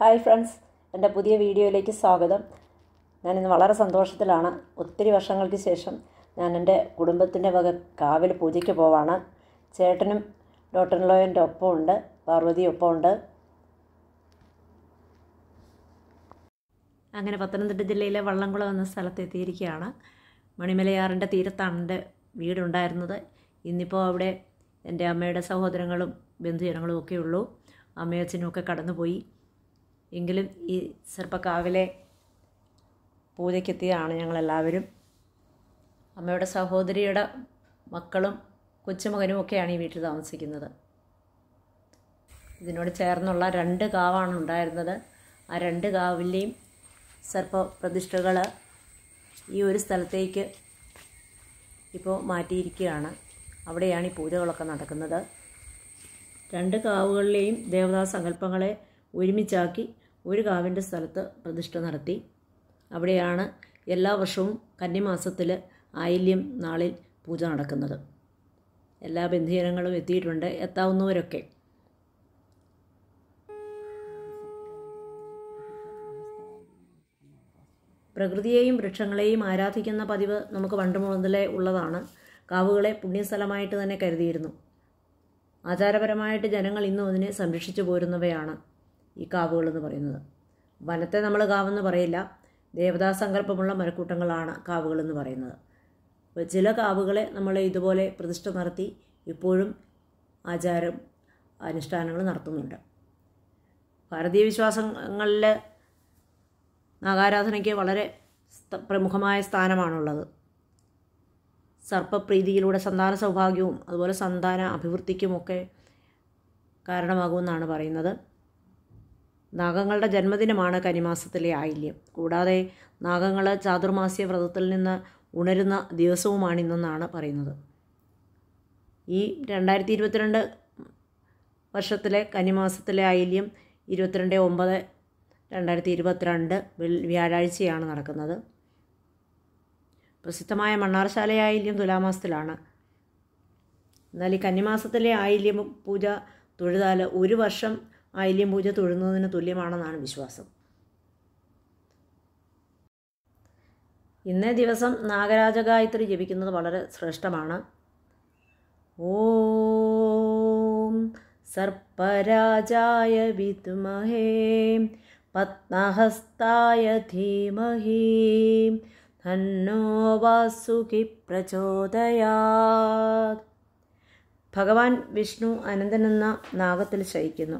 hi friends എൻ്റെ പുതിയ വീഡിയോയിലേക്ക് സ്വാഗതം ഞാനിന്ന് വളരെ സന്തോഷത്തിലാണ് ഒത്തിരി വർഷങ്ങൾക്ക് ശേഷം ഞാൻ എൻ്റെ കുടുംബത്തിൻ്റെ വക കാവിൽ പൂജയ്ക്ക് പോവാണ് ചേട്ടനും ഡോക്ടർ ലോയൻ്റെ ഒപ്പമുണ്ട് പാർവതി ഒപ്പമുണ്ട് അങ്ങനെ പത്തനംതിട്ട ജില്ലയിലെ വള്ളംകുളം എന്ന സ്ഥലത്തെത്തിയിരിക്കുകയാണ് മണിമലയാറിൻ്റെ തീരത്താണ് എൻ്റെ വീടുണ്ടായിരുന്നത് ഇന്നിപ്പോൾ അവിടെ എൻ്റെ അമ്മയുടെ സഹോദരങ്ങളും ബന്ധുജനങ്ങളും ഒക്കെ ഉള്ളൂ അമ്മയച്ഛനും ഒക്കെ കടന്നുപോയി എങ്കിലും ഈ ചെറുപ്പക്കാവിലെ പൂജയ്ക്കെത്തിയതാണ് ഞങ്ങളെല്ലാവരും അമ്മയുടെ സഹോദരിയുടെ മക്കളും കൊച്ചുമകനും ഒക്കെയാണ് ഈ വീട്ടിൽ താമസിക്കുന്നത് ഇതിനോട് ചേർന്നുള്ള രണ്ട് കാവാണ് ഉണ്ടായിരുന്നത് ആ രണ്ട് കാവിലെയും സർപ്പ പ്രതിഷ്ഠകൾ ഈ ഒരു സ്ഥലത്തേക്ക് ഇപ്പോൾ മാറ്റിയിരിക്കുകയാണ് അവിടെയാണ് ഈ പൂജകളൊക്കെ നടക്കുന്നത് രണ്ട് കാവുകളിലെയും ദേവതാ സങ്കല്പങ്ങളെ ഒരുമിച്ചാക്കി ഒരു കാവിൻ്റെ സ്ഥലത്ത് പ്രതിഷ്ഠ നടത്തി അവിടെയാണ് എല്ലാ വർഷവും കന്നിമാസത്തിൽ ആയില്യം നാളിൽ പൂജ നടക്കുന്നത് എല്ലാ ബന്ധുജനങ്ങളും എത്തിയിട്ടുണ്ട് എത്താവുന്നവരൊക്കെ പ്രകൃതിയെയും വൃക്ഷങ്ങളെയും ആരാധിക്കുന്ന പതിവ് നമുക്ക് പണ്ട് മുതലേ ഉള്ളതാണ് കാവുകളെ പുണ്യസ്ഥലമായിട്ട് തന്നെ കരുതിയിരുന്നു ആചാരപരമായിട്ട് ജനങ്ങൾ ഇന്നും അതിനെ സംരക്ഷിച്ചു പോരുന്നവയാണ് ഈ കാവുകളെന്ന് പറയുന്നത് വനത്തെ നമ്മൾ കാവെന്ന് പറയില്ല ദേവതാസങ്കല്പമുള്ള മരക്കൂട്ടങ്ങളാണ് കാവുകളെന്ന് പറയുന്നത് അപ്പോൾ ചില കാവുകളെ നമ്മൾ ഇതുപോലെ പ്രതിഷ്ഠ നടത്തി ഇപ്പോഴും ആചാരം അനുഷ്ഠാനങ്ങൾ നടത്തുന്നുണ്ട് ഭാരതീയ വിശ്വാസങ്ങളിൽ നാഗാരാധനയ്ക്ക് വളരെ പ്രമുഖമായ സ്ഥാനമാണുള്ളത് സർപ്പപ്രീതിയിലൂടെ സന്താന സൗഭാഗ്യവും അതുപോലെ സന്താന അഭിവൃദ്ധിക്കുമൊക്കെ കാരണമാകുമെന്നാണ് പറയുന്നത് നാഗങ്ങളുടെ ജന്മദിനമാണ് കനിമാസത്തിലെ ആയില്യം കൂടാതെ നാഗങ്ങൾ ചാതുർമാസ്യ വ്രതത്തിൽ നിന്ന് ഉണരുന്ന ദിവസവുമാണിന്നെന്നാണ് പറയുന്നത് ഈ രണ്ടായിരത്തി ഇരുപത്തിരണ്ട് വർഷത്തിലെ കനിമാസത്തിലെ ആയില്യം ഇരുപത്തിരണ്ട് ഒമ്പത് രണ്ടായിരത്തി ഇരുപത്തിരണ്ട് വ്യാഴാഴ്ചയാണ് നടക്കുന്നത് പ്രസിദ്ധമായ മണ്ണാർശാല ആയില്യം തുലാമാസത്തിലാണ് എന്നാൽ ഈ കന്നിമാസത്തിലെ ആയില്യം പൂജ തൊഴുതാൽ ഒരു വർഷം ആയില്യം പൂജ തൊഴുന്നതിന് തുല്യമാണെന്നാണ് വിശ്വാസം ഇന്നേ ദിവസം നാഗരാജ ഗായത്രി ജപിക്കുന്നത് വളരെ ശ്രേഷ്ഠമാണ് ഓം സർപ്പരാജായ വിദ്മഹേ പത്മഹസ്തായ ധീമഹീ തന്നോ വാസുകി പ്രചോദയാ ഭഗവാൻ വിഷ്ണു അനന്തനെന്ന നാഗത്തിൽ ശയിക്കുന്നു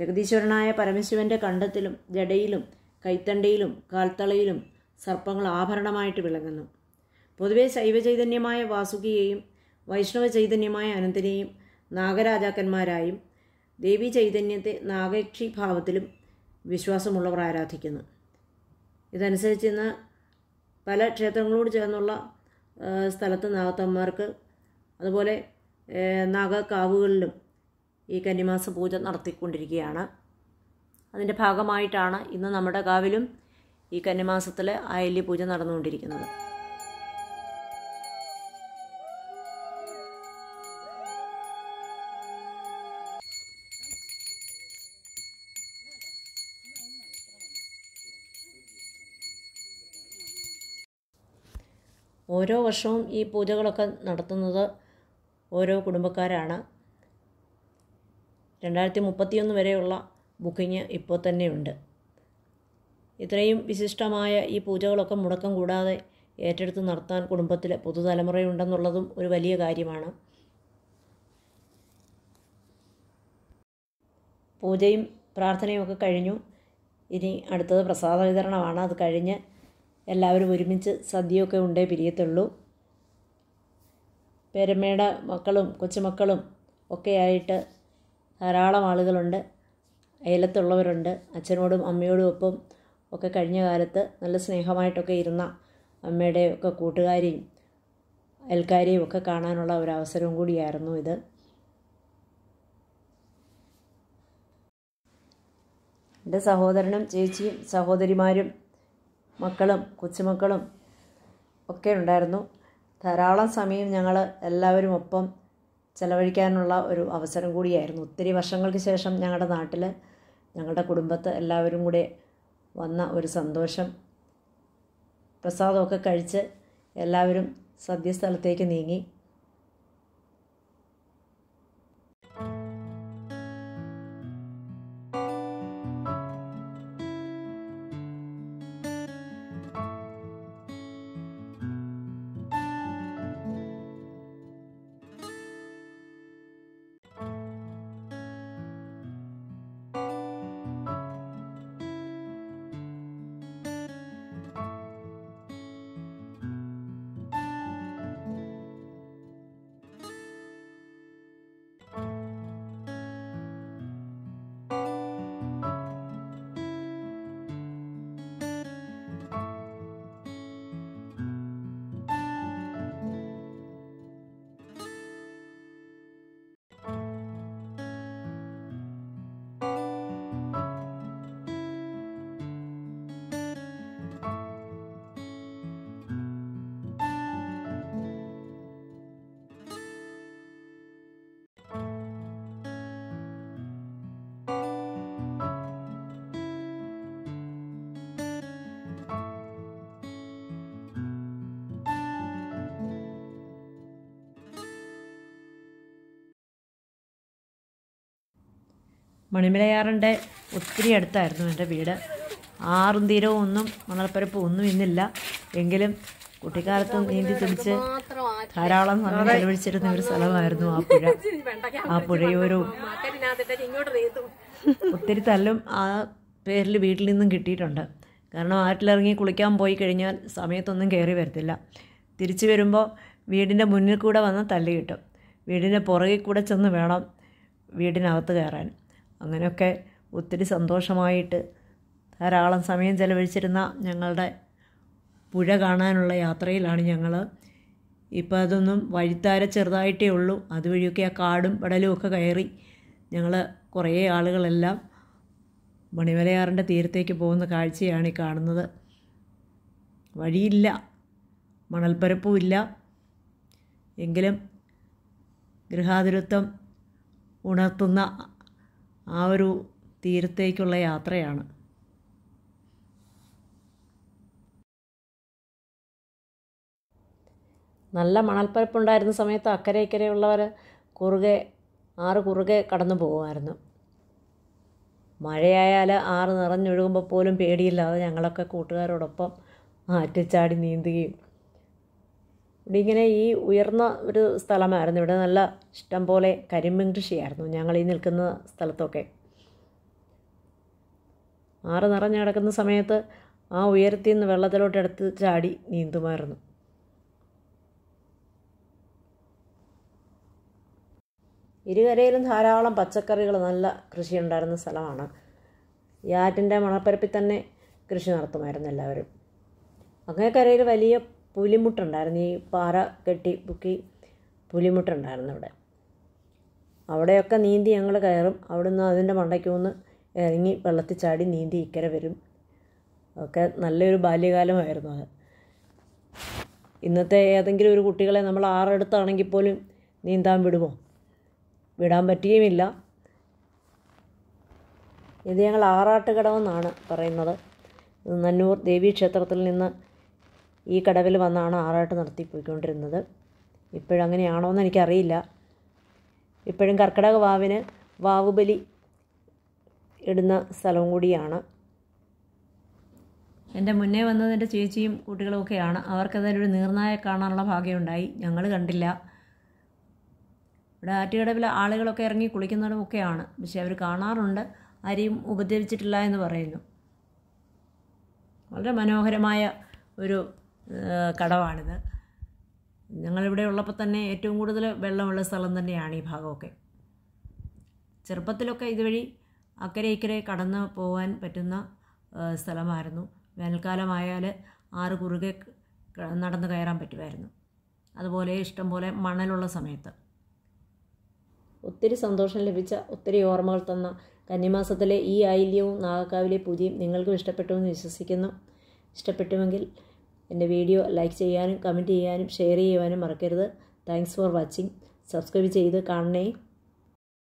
ജഗദീശ്വരനായ പരമശിവന്റെ കണ്ടത്തിലും ജടയിലും കൈത്തണ്ടയിലും കാൽത്തളയിലും സർപ്പങ്ങൾ ആഭരണമായിട്ട് വിളങ്ങുന്നു പൊതുവേ ശൈവചൈതന്യമായ വാസുകിയെയും വൈഷ്ണവ ചൈതന്യമായ അനന്തനെയും നാഗരാജാക്കന്മാരായും ദേവി ചൈതന്യത്തെ നാഗക്ഷി ഭാവത്തിലും വിശ്വാസമുള്ളവർ ആരാധിക്കുന്നു ഇതനുസരിച്ച് ഇന്ന് പല ക്ഷേത്രങ്ങളോട് ചേർന്നുള്ള സ്ഥലത്ത് നാഗത്തന്മാർക്ക് അതുപോലെ നാഗക്കാവുകളിലും ഈ കന്നിമാസ പൂജ നടത്തിക്കൊണ്ടിരിക്കുകയാണ് അതിൻ്റെ ഭാഗമായിട്ടാണ് ഇന്ന് നമ്മുടെ കാവിലും ഈ കന്നിമാസത്തിൽ അയല്യ പൂജ നടന്നുകൊണ്ടിരിക്കുന്നത് ഓരോ വർഷവും ഈ പൂജകളൊക്കെ നടത്തുന്നത് ഓരോ കുടുംബക്കാരാണ് രണ്ടായിരത്തി മുപ്പത്തിയൊന്ന് വരെയുള്ള ബുക്കിംഗ് ഇപ്പോൾ തന്നെയുണ്ട് ഇത്രയും വിശിഷ്ടമായ ഈ പൂജകളൊക്കെ മുടക്കം കൂടാതെ ഏറ്റെടുത്ത് നടത്താൻ കുടുംബത്തിലെ പുതുതലമുറയുണ്ടെന്നുള്ളതും ഒരു വലിയ കാര്യമാണ് പൂജയും പ്രാർത്ഥനയും ഒക്കെ കഴിഞ്ഞു ഇനി അടുത്തത് പ്രസാദ വിതരണമാണ് അത് കഴിഞ്ഞ് എല്ലാവരും ഒരുമിച്ച് സദ്യയൊക്കെ ഉണ്ടേ പിരിയത്തുള്ളൂ പേരമ്മയുടെ മക്കളും കൊച്ചുമക്കളും ഒക്കെയായിട്ട് ധാരാളം ആളുകളുണ്ട് അയലത്തുള്ളവരുണ്ട് അച്ഛനോടും അമ്മയോടും ഒപ്പം ഒക്കെ കഴിഞ്ഞ കാലത്ത് നല്ല സ്നേഹമായിട്ടൊക്കെ ഇരുന്ന അമ്മയുടെ ഒക്കെ കൂട്ടുകാരിയും അയൽക്കാരെയും ഒക്കെ കാണാനുള്ള ഒരു അവസരവും കൂടിയായിരുന്നു ഇത് എൻ്റെ സഹോദരനും ചേച്ചിയും സഹോദരിമാരും മക്കളും കൊച്ചുമക്കളും ഒക്കെ ഉണ്ടായിരുന്നു ധാരാളം സമയം ഞങ്ങൾ എല്ലാവരും ഒപ്പം ചെലവഴിക്കാനുള്ള ഒരു അവസരം കൂടിയായിരുന്നു ഒത്തിരി വർഷങ്ങൾക്ക് ശേഷം ഞങ്ങളുടെ നാട്ടിൽ ഞങ്ങളുടെ കുടുംബത്ത് എല്ലാവരും കൂടെ വന്ന ഒരു സന്തോഷം പ്രസാദമൊക്കെ കഴിച്ച് എല്ലാവരും സദ്യസ്ഥലത്തേക്ക് നീങ്ങി മണിമലയാറിൻ്റെ ഒത്തിരി അടുത്തായിരുന്നു എൻ്റെ വീട് ആറും തീരവും ഒന്നും മണൽപ്പരപ്പും ഒന്നും ഇന്നില്ല എങ്കിലും കുട്ടിക്കാലത്ത് നീന്തി തിരിച്ച് ധാരാളം സമയം ചെലവഴിച്ചിരുന്ന ഒരു സ്ഥലമായിരുന്നു ആ പുഴ ആ പുഴയോരവും ഒത്തിരി തല്ലും ആ പേരിൽ വീട്ടിൽ നിന്നും കിട്ടിയിട്ടുണ്ട് കാരണം ആറ്റിലിറങ്ങി കുളിക്കാൻ പോയി കഴിഞ്ഞാൽ സമയത്തൊന്നും കയറി വരത്തില്ല തിരിച്ചു വരുമ്പോൾ വീടിൻ്റെ മുന്നിൽ കൂടെ വന്ന് തല്ലി കിട്ടും വീടിൻ്റെ പുറകിൽ കൂടെ ചെന്ന് വേണം വീടിനകത്ത് കയറാൻ അങ്ങനെയൊക്കെ ഒത്തിരി സന്തോഷമായിട്ട് ധാരാളം സമയം ചെലവഴിച്ചിരുന്ന ഞങ്ങളുടെ പുഴ കാണാനുള്ള യാത്രയിലാണ് ഞങ്ങൾ ഇപ്പം അതൊന്നും വഴിത്താര ചെറുതായിട്ടേ ഉള്ളൂ അതുവഴിയൊക്കെ ആ കാടും പടലും ഒക്കെ കയറി ഞങ്ങൾ കുറേ ആളുകളെല്ലാം മണിമലയാറിൻ്റെ തീരത്തേക്ക് പോകുന്ന കാഴ്ചയാണ് ഈ കാണുന്നത് വഴിയില്ല ഇല്ല എങ്കിലും ഗൃഹാതുരത്വം ഉണർത്തുന്ന ആ ഒരു തീരത്തേക്കുള്ള യാത്രയാണ് നല്ല മണൽപ്പരപ്പുണ്ടായിരുന്ന സമയത്ത് അക്കരെ ഇക്കരെയുള്ളവർ കുറുകെ ആറ് കുറുകെ കടന്നു പോകുമായിരുന്നു മഴയായാൽ ആറ് നിറഞ്ഞൊഴുകുമ്പോൾ പോലും പേടിയില്ലാതെ ഞങ്ങളൊക്കെ കൂട്ടുകാരോടൊപ്പം ആറ്റിച്ചാടി നീന്തുകയും ഇവിടെ ഇങ്ങനെ ഈ ഉയർന്ന ഒരു സ്ഥലമായിരുന്നു ഇവിടെ നല്ല ഇഷ്ടം പോലെ കരിമ്പിൻ കൃഷിയായിരുന്നു ഞങ്ങൾ ഈ നിൽക്കുന്ന സ്ഥലത്തൊക്കെ ആറ് നിറഞ്ഞു കിടക്കുന്ന സമയത്ത് ആ ഉയരത്തിൽ നിന്ന് വെള്ളത്തിലോട്ട് എടുത്ത് ചാടി നീന്തുമായിരുന്നു ഇരുകരയിലും ധാരാളം പച്ചക്കറികൾ നല്ല കൃഷി ഉണ്ടായിരുന്ന സ്ഥലമാണ് ഈ ആറ്റിൻ്റെ മണപ്പരപ്പിൽ തന്നെ കൃഷി നടത്തുമായിരുന്നു എല്ലാവരും അങ്ങേക്കരയിൽ വലിയ പുലിമുട്ടുണ്ടായിരുന്നു ഈ പാറ കെട്ടി പൊക്കി പുലിമുട്ടുണ്ടായിരുന്നു അവിടെ അവിടെയൊക്കെ നീന്തി ഞങ്ങൾ കയറും അവിടുന്ന് അതിൻ്റെ മണ്ടയ്ക്ക് ഒന്ന് ഇറങ്ങി വെള്ളത്തിൽ ചാടി നീന്തി ഇക്കരെ വരും ഒക്കെ നല്ലൊരു ബാല്യകാലമായിരുന്നു അത് ഇന്നത്തെ ഏതെങ്കിലും ഒരു കുട്ടികളെ നമ്മൾ ആറെടുത്താണെങ്കിൽ പോലും നീന്താൻ വിടുമോ വിടാൻ പറ്റുകയുമില്ല ഇത് ഞങ്ങൾ ആറാട്ടുകടമെന്നാണ് പറയുന്നത് നന്നൂർ ദേവീക്ഷേത്രത്തിൽ ക്ഷേത്രത്തിൽ നിന്ന് ഈ കടവിൽ വന്നാണ് ആറാട്ട് നടത്തി പോയിക്കൊണ്ടിരുന്നത് ഇപ്പോഴങ്ങനെയാണോ എന്ന് എനിക്കറിയില്ല ഇപ്പോഴും കർക്കിടക വാവിന് വാവുബലി ഇടുന്ന സ്ഥലം കൂടിയാണ് എൻ്റെ മുന്നേ വന്നതിൻ്റെ ചേച്ചിയും കുട്ടികളുമൊക്കെയാണ് അവർക്കതിനൊരു നീർനായ കാണാനുള്ള ഭാഗ്യമുണ്ടായി ഞങ്ങൾ കണ്ടില്ല ഇവിടെ ആറ്റുകടവിൽ ആളുകളൊക്കെ ഇറങ്ങി ഒക്കെയാണ് പക്ഷേ അവർ കാണാറുണ്ട് ആരെയും ഉപദ്രവിച്ചിട്ടില്ല എന്ന് പറയുന്നു വളരെ മനോഹരമായ ഒരു കടമാണിത് ഞങ്ങളിവിടെ ഉള്ളപ്പോൾ തന്നെ ഏറ്റവും കൂടുതൽ വെള്ളമുള്ള സ്ഥലം തന്നെയാണ് ഈ ഭാഗമൊക്കെ ചെറുപ്പത്തിലൊക്കെ ഇതുവഴി അക്കരെ ഇക്കരെ കടന്ന് പോകാൻ പറ്റുന്ന സ്ഥലമായിരുന്നു വേനൽക്കാലമായാൽ ആറ് കുറുകെ നടന്ന് കയറാൻ പറ്റുമായിരുന്നു അതുപോലെ ഇഷ്ടംപോലെ മണലുള്ള സമയത്ത് ഒത്തിരി സന്തോഷം ലഭിച്ച ഒത്തിരി ഓർമ്മകൾ തന്ന കന്നിമാസത്തിലെ ഈ ആയില്യവും നാഗക്കാവിലെ പൂജയും നിങ്ങൾക്കും ഇഷ്ടപ്പെട്ടു എന്ന് വിശ്വസിക്കുന്നു ഇഷ്ടപ്പെട്ടുമെങ്കിൽ എൻ്റെ വീഡിയോ ലൈക്ക് ചെയ്യാനും കമൻറ്റ് ചെയ്യാനും ഷെയർ ചെയ്യുവാനും മറക്കരുത് താങ്ക്സ് ഫോർ വാച്ചിങ് സബ്സ്ക്രൈബ് ചെയ്ത് കാണണേ